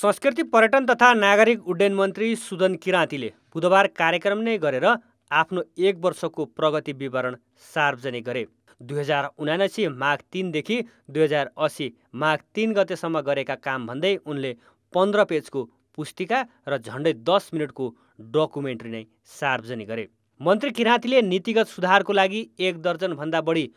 संस्कृति पर्यटन तथा नागरिक उड्डयन मन्त्री सुदन किराँतीले बुधबार कार्यक्रम नै गरेर आफ्नो एक वर्षको प्रगति विवरण सार्वजनिक गरे दुई हजार उनासी माघ तिनदेखि दुई हजार असी माघ तिन गतेसम्म गरेका काम भन्दै उनले पन्ध्र पेजको पुस्तिका र झन्डै दस मिनटको डकुमेन्ट्री नै सार्वजनिक गरे मन्त्री किराँतीले नीतिगत सुधारको लागि एक दर्जनभन्दा बढी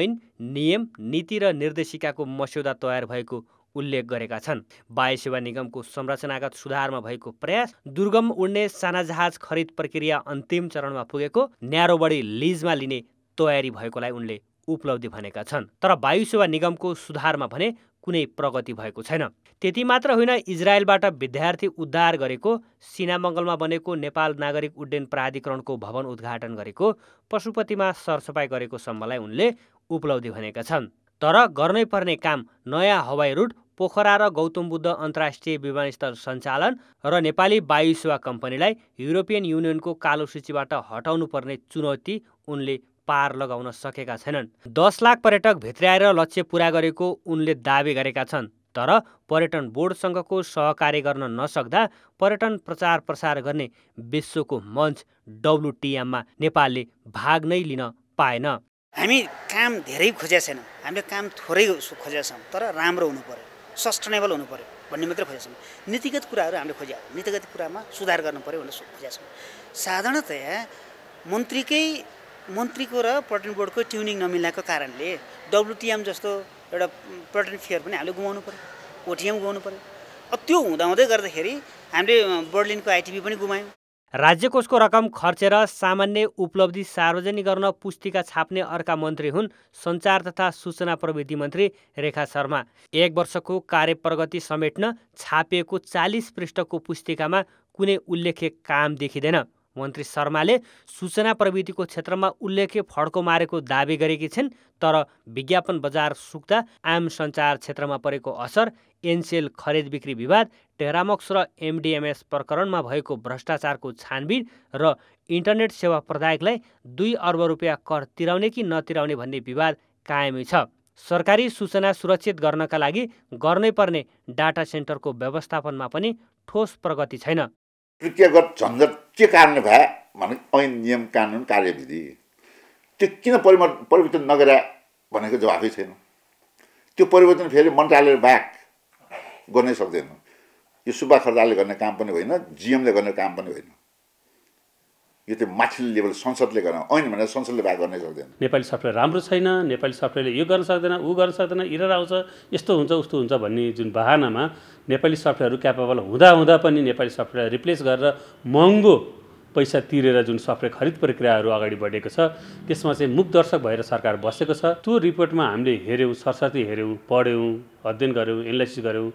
ऐन नियम नीति र निर्देशिकाको मस्यौदा तयार भएको उल्लेख गरेका छन् वायु निगमको संरचनागत सुधारमा भएको प्रयास दुर्गम उड्ने साना जहाज खरिद प्रक्रिया अन्तिम चरणमा पुगेको न्यारो बढी लिजमा लिने तयारी भएकोलाई उनले उपलब्धि भनेका छन् तर वायु निगमको सुधारमा भने कुनै प्रगति भएको छैन त्यति मात्र होइन इजरायलबाट विद्यार्थी उद्धार गरेको सिनामङ्गलमा बनेको नेपाल नागरिक उड्डयन प्राधिकरणको भवन उद्घाटन गरेको पशुपतिमा सरसफाई गरेको सम्मलाई उनले उपलब्धि भनेका छन् तर गर्नै पर्ने काम नयाँ हवाई रुट पोखरा र गौतम बुद्ध अन्तर्राष्ट्रिय विमानस्थल सञ्चालन र नेपाली वायु सेवा कम्पनीलाई युरोपियन युनियनको कालो सूचीबाट हटाउनुपर्ने चुनौती उनले पार लगाउन सकेका छैनन् दस लाख पर्यटक भित्राएर लक्ष्य पुरा गरेको उनले दावी गरेका छन् तर पर्यटन बोर्डसँगको सहकार्य गर्न नसक्दा पर्यटन प्रचार प्रसार गर्ने विश्वको मञ्च डब्लुटिएममा नेपालले भाग नै लिन पाएन हामी काम धेरै खोजेका छैनौँ हामीले काम थोरै खोजेका छौँ तर राम्रो हुनु पर्यो सस्टेनेबल हुनु पऱ्यो भन्ने मात्रै खोजेका छौँ नीतिगत कुराहरू हामीले खोज्या नीतिगत कुरामा सुधार गर्नु पऱ्यो भनेर खोजेका छौँ साधारणतया मन्त्रीकै मन्त्रीको र पर्यटन बोर्डको ट्युनिङ नमिलाएको कारणले डब्लुटिएम जस्तो एउटा पर्यटन फेयर पनि हामीले गुमाउनु पऱ्यो ओटिएम गुमाउनु पऱ्यो अब त्यो हुँदाहुँदै गर्दाखेरि हामीले बर्लिनको आइटिबी पनि गुमायौँ राज्यकोषको रकम खर्चेर सामान्य उपलब्धि सार्वजनिक गर्न पुस्तिका छाप्ने अर्का मन्त्री हुन् सञ्चार तथा सूचना प्रविधि मन्त्री रेखा शर्मा एक वर्षको प्रगति समेट्न छापिएको चालिस पृष्ठको पुस्तिकामा कुनै उल्लेख्य काम देखिँदैन मन्त्री शर्माले सूचना प्रविधिको क्षेत्रमा उल्लेख्य फड्को मारेको दावी गरेकी छिन् तर विज्ञापन बजार सुक्दा आम सञ्चार क्षेत्रमा परेको असर एनसेल खरिद बिक्री विवाद टेरामक्स र एमडिएमएस प्रकरणमा भएको भ्रष्टाचारको छानबिन र इन्टरनेट सेवा प्रदायकलाई दुई अर्ब रुपियाँ कर तिराउने कि नतिराउने भन्ने विवाद कायमै छ सरकारी सूचना सुरक्षित गर्नका लागि गर्नै पर्ने डाटा सेन्टरको व्यवस्थापनमा पनि ठोस प्रगति छैन कृत्यगत झन्झट के कारणले भए भने ऐन नियम कानुन कार्यविधि त्यो किन परिवर्तन परिवर्तन नगरे भनेको जवाफै छैन त्यो परिवर्तन फेरि मन्त्रालय ब्याक गर्नै सक्दैन यो सुब्बा खर्दाले गर्ने काम पनि होइन जिएमले गर्ने काम पनि होइन यो चाहिँ माथिल्लो लेभल संसदले गर्न ऐन भनेर संसदले भाग गर्नै सक्दैन नेपाली सफ्टवेयर राम्रो छैन नेपाली सफ्टवेयरले यो गर्न सक्दैन ऊ गर्न सक्दैन इरर आउँछ यस्तो हुन्छ उस्तो हुन्छ भन्ने जुन बाहनामा नेपाली सफ्टवेयरहरू क्यापेबल हुँदा हुँदा पनि नेपाली सफ्टवेयर रिप्लेस गरेर महँगो पैसा तिरेर जुन सफ्टवेयर खरिद प्रक्रियाहरू अगाडि बढेको छ त्यसमा चाहिँ मुख दर्शक भएर सरकार बसेको छ त्यो रिपोर्टमा हामीले हेऱ्यौँ सरस्वती हेऱ्यौँ पढ्यौँ अध्ययन गऱ्यौँ एनालाइसिस गऱ्यौँ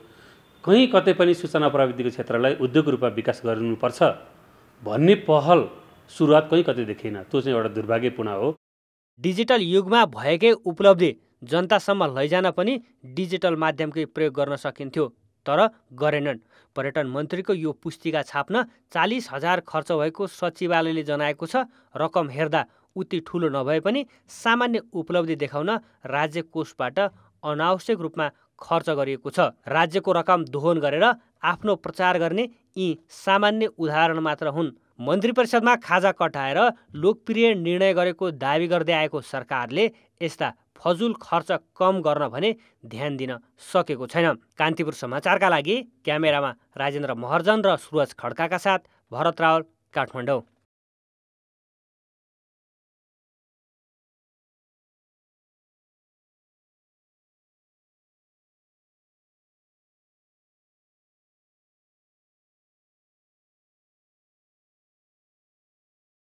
कहीँ कतै पनि सूचना प्रविधिको क्षेत्रलाई उद्योग रूपमा विकास गर्नुपर्छ भन्ने पहल सुरुवात कहीँ कतै देखिएन त्यो चाहिँ एउटा दुर्भाग्यपूर्ण हो डिजिटल युगमा भएकै उपलब्धि जनतासम्म लैजान पनि डिजिटल माध्यमकै प्रयोग गर्न सकिन्थ्यो तर गरेनन् पर्यटन मन्त्रीको यो पुस्तिका छाप्न चालिस हजार खर्च भएको सचिवालयले जनाएको छ रकम हेर्दा उति ठुलो नभए पनि सामान्य उपलब्धि देखाउन राज्य कोषबाट अनावश्यक रूपमा खर्च गरिएको छ राज्यको रकम दोहन गरेर आफ्नो प्रचार गर्ने यी सामान्य उदाहरण मात्र हुन् मन्त्री परिषदमा खाजा कटाएर लोकप्रिय निर्णय गरेको दावी गर्दै आएको सरकारले यस्ता फजुल खर्च कम गर्न भने ध्यान दिन सकेको छैन कान्तिपुर समाचारका लागि क्यामेरामा राजेन्द्र महर्जन र सुरज खड्काका साथ भरत रावल काठमाडौँ